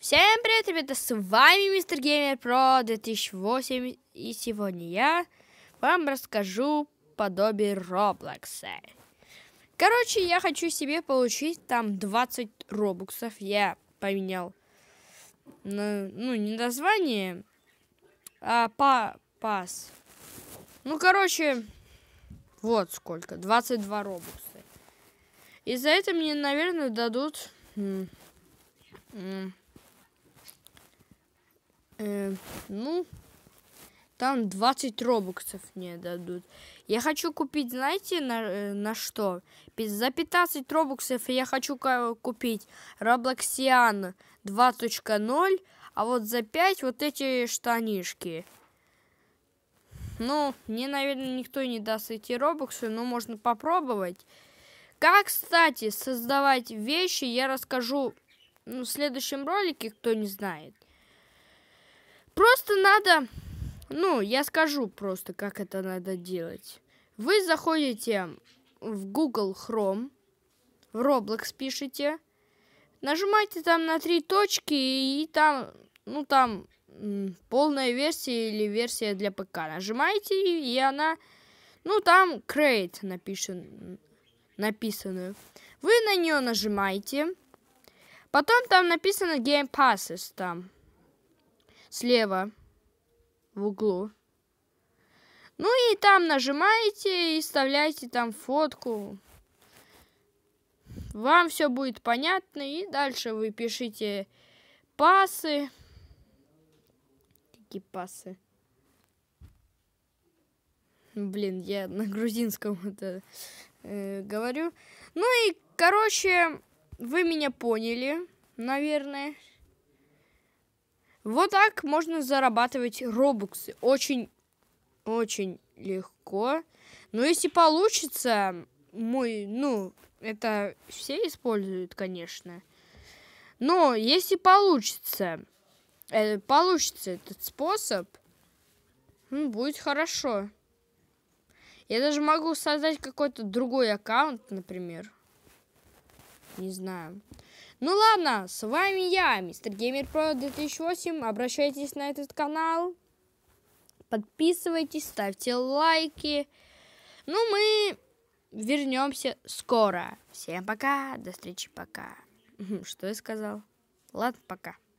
Всем привет, ребята, с вами Мистер Геймер Про 2008, и сегодня я вам расскажу подобие Роблокса. Короче, я хочу себе получить там 20 робоксов, я поменял, на, ну, не название, а па пас. Ну, короче, вот сколько, 22 робокса. И за это мне, наверное, дадут ну, там 20 робоксов мне дадут. Я хочу купить, знаете, на, э, на что? За 15 робоксов я хочу купить Robloxian 2.0, а вот за 5 вот эти штанишки. Ну, мне, наверное, никто не даст эти робоксы, но можно попробовать. Как, кстати, создавать вещи, я расскажу ну, в следующем ролике, кто не знает. Просто надо, ну, я скажу просто, как это надо делать. Вы заходите в Google Chrome, в Roblox пишите, нажимаете там на три точки и там, ну, там полная версия или версия для ПК. Нажимаете, и она, ну, там create напишен, написанную. Вы на нее нажимаете. Потом там написано Game Passes там слева в углу. Ну и там нажимаете и вставляете там фотку. Вам все будет понятно. И дальше вы пишите пасы. Какие пасы? Блин, я на грузинском это э, говорю. Ну и, короче, вы меня поняли, наверное. Вот так можно зарабатывать робуксы. Очень, очень легко. Но если получится, мой, ну, это все используют, конечно. Но если получится, э, получится этот способ, ну, будет хорошо. Я даже могу создать какой-то другой аккаунт, например. Не знаю. Ну ладно, с вами я, Мистер Геймер Про 2008. Обращайтесь на этот канал. Подписывайтесь, ставьте лайки. Ну, мы вернемся скоро. Всем пока, до встречи, пока. Что я сказал? Ладно, пока.